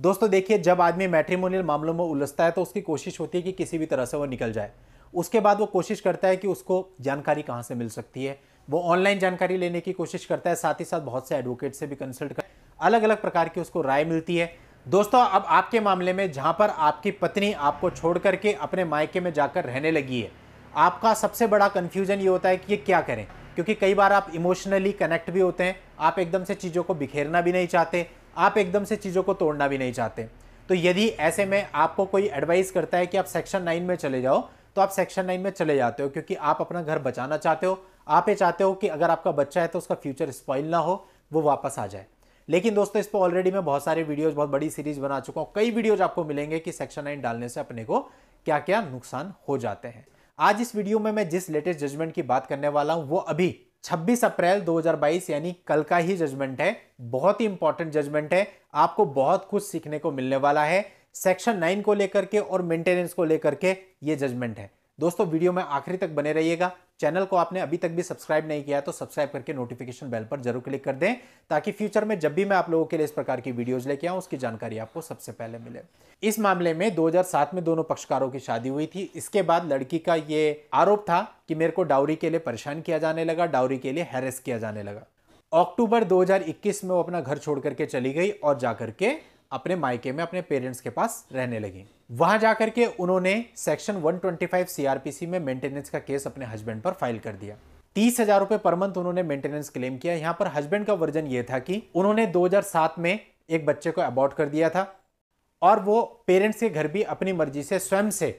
दोस्तों देखिए जब आदमी मैट्रीमोनियल मामलों में उलझता है तो उसकी कोशिश होती है कि किसी भी तरह से वो निकल जाए उसके बाद वो कोशिश करता है कि उसको जानकारी कहाँ से मिल सकती है वो ऑनलाइन जानकारी लेने की कोशिश करता है साथ ही साथ बहुत से एडवोकेट से भी कंसल्ट कर अलग अलग प्रकार की उसको राय मिलती है दोस्तों अब आपके मामले में जहाँ पर आपकी पत्नी आपको छोड़ करके अपने मायके में जाकर रहने लगी है आपका सबसे बड़ा कन्फ्यूजन ये होता है कि ये क्या करें क्योंकि कई बार आप इमोशनली कनेक्ट भी होते हैं आप एकदम से चीज़ों को बिखेरना भी नहीं चाहते आप एकदम से चीज़ों को तोड़ना भी नहीं चाहते तो यदि ऐसे में आपको कोई एडवाइस करता है कि आप सेक्शन नाइन में चले जाओ तो आप सेक्शन नाइन में चले जाते हो क्योंकि आप अपना घर बचाना चाहते हो आप ये चाहते हो कि अगर आपका बच्चा है तो उसका फ्यूचर स्पॉइल ना हो वो वापस आ जाए लेकिन दोस्तों इस पर ऑलरेडी मैं बहुत सारे वीडियोज बहुत बड़ी सीरीज बना चुका हूँ कई वीडियोज आपको मिलेंगे कि सेक्शन नाइन डालने से अपने को क्या क्या नुकसान हो जाते हैं आज इस वीडियो में मैं जिस लेटेस्ट जजमेंट की बात करने वाला हूँ वो अभी 26 अप्रैल 2022 यानी कल का ही जजमेंट है बहुत ही इंपॉर्टेंट जजमेंट है आपको बहुत कुछ सीखने को मिलने वाला है सेक्शन 9 को लेकर के और मेंटेनेंस को लेकर के ये जजमेंट है दोस्तों वीडियो में आखिरी तक बने रहिएगा चैनल को आपने अभी तक भी सब्सक्राइब नहीं किया तो सब्सक्राइब करके नोटिफिकेशन बेल पर जरूर क्लिक कर दें ताकि फ्यूचर में जब भी मैं आप लोगों के लिए इस प्रकार की वीडियोज लेके आऊँ उसकी जानकारी आपको सबसे पहले मिले इस मामले में 2007 में दोनों पक्षकारों की शादी हुई थी इसके बाद लड़की का ये आरोप था कि मेरे को डाउरी के लिए परेशान किया जाने लगा डाउरी के लिए हैरेस किया जाने लगा अक्टूबर 2021 में वो अपना घर छोड़ करके चली गई और जाकर के अपने मायके में अपने पेरेंट्स के पास रहने लगी वहां जाकर के उन्होंने सेक्शन 125 सीआरपीसी में मेंटेनेंस का केस अपने हस्बैंड पर फाइल कर दिया तीस हजार रुपए पर मंथ उन्होंने मेंटेनेंस क्लेम किया यहाँ पर हस्बैंड का वर्जन ये था कि उन्होंने 2007 में एक बच्चे को अबॉर्ट कर दिया था और वो पेरेंट्स के घर भी अपनी मर्जी से स्वयं से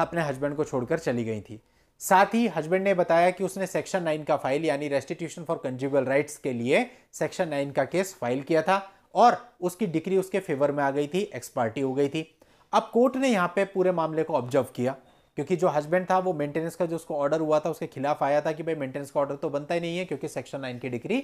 अपने हस्बैंड को छोड़कर चली गई थी साथ ही हस्बैंड ने बताया कि उसने सेक्शन नाइन का फाइल यानी रेस्टिट्यूशन फॉर कंज्यूबल राइट्स के लिए सेक्शन नाइन का केस फाइल किया था और उसकी डिग्री उसके फेवर में आ गई थी एक्सपार्टी हो गई थी अब कोर्ट ने यहाँ पे पूरे मामले को ऑब्जर्व किया क्योंकि जो हस्बैंड था वो मेंटेनेंस का जो उसको ऑर्डर हुआ था उसके खिलाफ आया था कि भाई मेंटेनेंस का ऑर्डर तो बनता ही नहीं है क्योंकि सेक्शन नाइन की डिग्री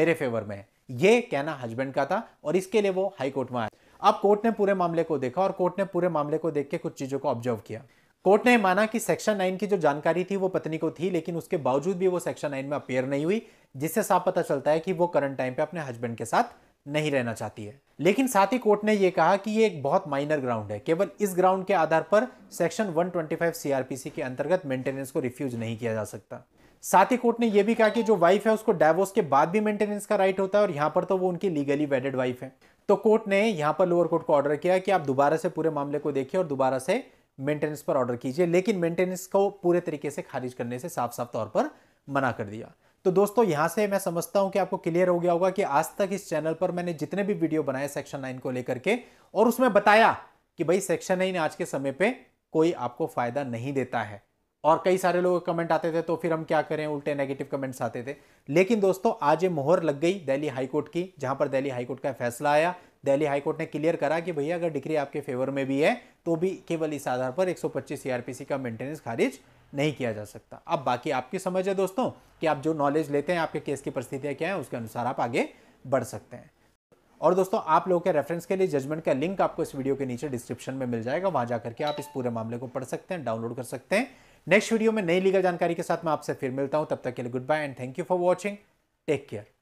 मेरे फेवर में है ये कहना हस्बैंड का था और इसके लिए वो हाई कोर्ट में आया अब कोर्ट ने पूरे मामले को देखा और कोर्ट ने पूरे मामले को देख के कुछ चीज़ों को ऑब्जर्व किया कोर्ट ने माना कि सेक्शन नाइन की जो जानकारी थी वो पत्नी को थी लेकिन उसके बावजूद भी वो सेक्शन नाइन में अपेयर नहीं हुई जिससे साफ पता चलता है कि वो करंट टाइम पे अपने हस्बैंड के साथ नहीं रहना चाहती है लेकिन साथ ही कोर्ट ने यह कहा कि ये एक बहुत माइनर ग्राउंड है केवल इस ग्राउंड के आधार पर सेक्शन 125 सीआरपीसी के अंतर्गत मेंटेनेंस को रिफ्यूज नहीं किया जा सकता साथ ही कोर्ट ने यह भी कहा कि जो वाइफ है उसको डायवोर्स के बाद भी मेंटेनेंस का राइट होता है और यहां पर तो वो उनकी लीगली वेडेड वाइफ है तो कोर्ट ने यहां पर लोअर कोर्ट को ऑर्डर किया कि आप दोबारा से पूरे मामले को देखिए और दोबारा से मेंटेनेंस पर ऑर्डर कीजिए लेकिन मेंटेनेंस को पूरे तरीके से खारिज करने से साफ साफ तौर पर मना कर दिया तो दोस्तों यहाँ से मैं समझता हूँ कि आपको क्लियर हो गया होगा कि आज तक इस चैनल पर मैंने जितने भी वीडियो बनाए सेक्शन नाइन को लेकर के और उसमें बताया कि भाई सेक्शन नाइन आज के समय पर कोई आपको फायदा नहीं देता है और कई सारे लोग कमेंट आते थे तो फिर हम क्या करें उल्टे नेगेटिव कमेंट्स आते थे लेकिन दोस्तों आज ये मोहर लग गई दिल्ली हाईकोर्ट की जहां पर दिल्ली हाईकोर्ट का फैसला आया दिल्ली हाईकोर्ट ने क्लियर करा कि भैया अगर डिग्री आपके फेवर में भी है तो भी केवल इस आधार पर 125 सीआरपीसी का मेंटेनेंस खारिज नहीं किया जा सकता अब बाकी आपकी समझ है दोस्तों कि आप जो नॉलेज लेते हैं आपके केस की परिस्थितियाँ क्या हैं उसके अनुसार आप आगे बढ़ सकते हैं और दोस्तों आप लोगों के रेफरेंस के लिए जजमेंट का लिंक आपको इस वीडियो के नीचे डिस्क्रिप्शन में मिल जाएगा वहां जाकर के आप इस पूरे मामले को पढ़ सकते हैं डाउनलोड कर सकते हैं नेक्स्ट वीडियो में नई लीगल जानकारी के साथ मैं आपसे फिर मिलता हूं तब तक के लिए goodbye and thank you for watching take care